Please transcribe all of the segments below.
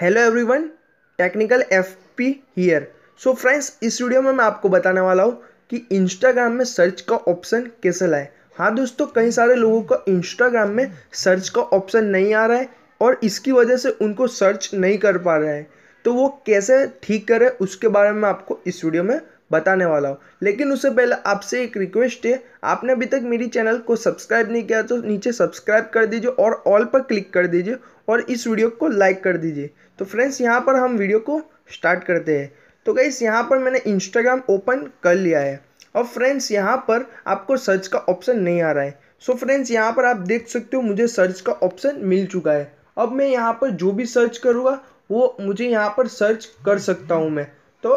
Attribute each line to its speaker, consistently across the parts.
Speaker 1: hello everyone technical F P here so friends इस video में मैं आपको बताने वाला हूँ कि इंस्टाग्राम में सर्च का ऑप्शन कैसे लाए हाँ दोस्तों कई सारे लोगों को इंस्टाग्राम में सर्च का ऑप्शन नहीं आ रहा है और इसकी वजह से उनको सर्च नहीं कर पा रहा है तो वो कैसे ठीक करें उसके बारे में आपको इस वीडियो में बताने वाला हूँ लेकिन उससे पहले आपसे एक रिक्वेस्ट है आपने अभी तक मेरी चैनल को सब्सक्राइब नहीं किया तो नीचे सब्सक्राइब कर दीजिए और ऑल पर क्लिक कर दीजिए और इस वीडियो को लाइक कर दीजिए तो फ्रेंड्स यहाँ पर हम वीडियो को स्टार्ट करते हैं तो गाइस यहाँ पर मैंने इंस्टाग्राम ओपन कर लिया है और फ्रेंड्स यहाँ पर आपको सर्च का ऑप्शन नहीं आ रहा है सो so फ्रेंड्स यहाँ पर आप देख सकते हो मुझे सर्च का ऑप्शन मिल चुका है अब मैं यहाँ पर जो भी सर्च करूँगा वो मुझे यहाँ पर सर्च कर सकता हूँ मैं तो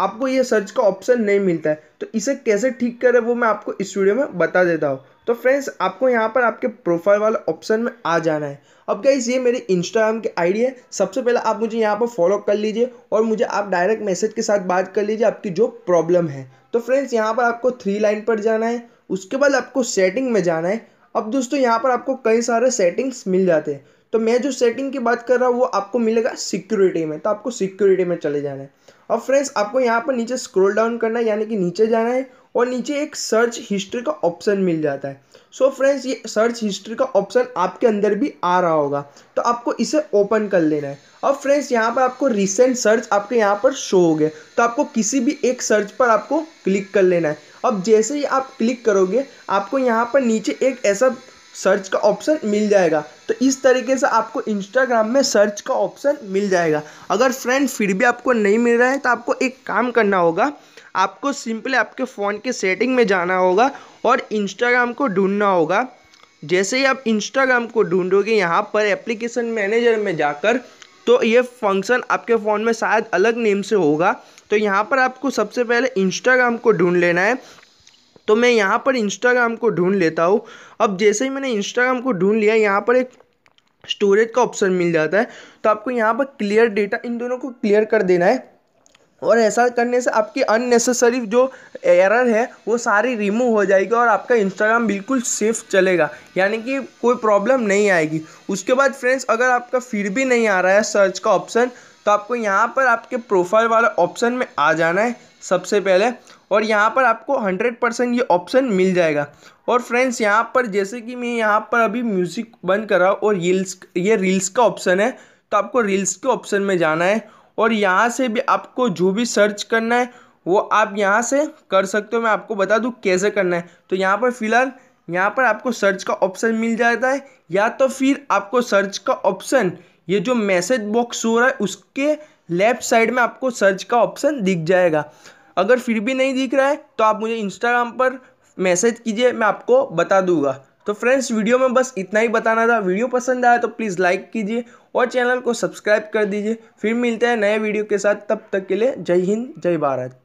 Speaker 1: आपको ये सर्च का ऑप्शन नहीं मिलता है तो इसे कैसे ठीक करें वो मैं आपको इस वीडियो में बता देता हूँ तो फ्रेंड्स आपको यहाँ पर आपके प्रोफाइल वाले ऑप्शन में आ जाना है अब गाइज ये मेरी इंस्टाग्राम की आईडी है सबसे पहले आप मुझे यहाँ पर फॉलो कर लीजिए और मुझे आप डायरेक्ट मैसेज के साथ बात कर लीजिए आपकी जो प्रॉब्लम है तो फ्रेंड्स यहाँ पर आपको थ्री लाइन पर जाना है उसके बाद आपको सेटिंग में जाना है अब दोस्तों यहाँ पर आपको कई सारे सेटिंग्स मिल जाते हैं तो मैं जो सेटिंग की बात कर रहा हूँ वो आपको मिलेगा सिक्योरिटी में तो आपको सिक्योरिटी में चले जाना है और फ्रेंड्स आपको यहाँ पर नीचे स्क्रॉल डाउन करना है यानी कि नीचे जाना है और नीचे एक सर्च हिस्ट्री का ऑप्शन मिल जाता है सो so फ्रेंड्स ये सर्च हिस्ट्री का ऑप्शन आपके अंदर भी आ रहा होगा तो आपको इसे ओपन कर लेना है और फ्रेंड्स यहाँ पर आपको रिसेंट सर्च आपके यहाँ पर शो हो गया तो आपको किसी भी एक सर्च पर आपको क्लिक कर लेना है अब जैसे ही आप क्लिक करोगे आपको यहाँ पर नीचे एक ऐसा सर्च का ऑप्शन मिल जाएगा तो इस तरीके से आपको इंस्टाग्राम में सर्च का ऑप्शन मिल जाएगा अगर फ्रेंड फिर भी आपको नहीं मिल रहा है तो आपको एक काम करना होगा आपको सिंपली आपके फ़ोन के सेटिंग में जाना होगा और इंस्टाग्राम को ढूंढना होगा जैसे ही आप इंस्टाग्राम को ढूंढोगे यहाँ पर एप्लीकेशन मैनेजर में जाकर तो ये फंक्शन आपके फ़ोन में शायद अलग नेम से होगा तो यहाँ पर आपको सबसे पहले इंस्टाग्राम को ढूंढ लेना है तो मैं यहाँ पर इंस्टाग्राम को ढूंढ लेता हूँ अब जैसे ही मैंने इंस्टाग्राम को ढूंढ लिया यहाँ पर एक स्टोरेज का ऑप्शन मिल जाता है तो आपको यहाँ पर क्लियर डेटा इन दोनों को क्लियर कर देना है और ऐसा करने से आपकी अननेसेसरी जो एरर है वो सारी रिमूव हो जाएगी और आपका इंस्टाग्राम बिल्कुल सेफ चलेगा यानी कि कोई प्रॉब्लम नहीं आएगी उसके बाद फ्रेंड्स अगर आपका फिर भी नहीं आ रहा है सर्च का ऑप्शन तो आपको यहाँ पर आपके प्रोफाइल वाला ऑप्शन में आ जाना है सबसे पहले और यहाँ पर आपको हंड्रेड परसेंट ये ऑप्शन मिल जाएगा और फ्रेंड्स यहाँ पर जैसे कि मैं यहाँ पर अभी म्यूज़िक बंद कर रहा हूँ और रील्स ये रील्स का ऑप्शन है तो आपको रील्स के ऑप्शन में जाना है और यहाँ से भी आपको जो भी सर्च करना है वो आप यहाँ से कर सकते हो मैं आपको बता दूँ कैसे करना है तो यहाँ पर फ़िलहाल यहाँ पर आपको सर्च का ऑप्शन मिल जाता है या तो फिर आपको सर्च का ऑप्शन ये जो मैसेज बॉक्स हो रहा है उसके लेफ्ट साइड में आपको सर्च का ऑप्शन दिख जाएगा अगर फिर भी नहीं दिख रहा है तो आप मुझे इंस्टाग्राम पर मैसेज कीजिए मैं आपको बता दूंगा तो फ्रेंड्स वीडियो में बस इतना ही बताना था वीडियो पसंद आया तो प्लीज़ लाइक कीजिए और चैनल को सब्सक्राइब कर दीजिए फिर मिलते हैं नए वीडियो के साथ तब तक के लिए जय हिंद जय भारत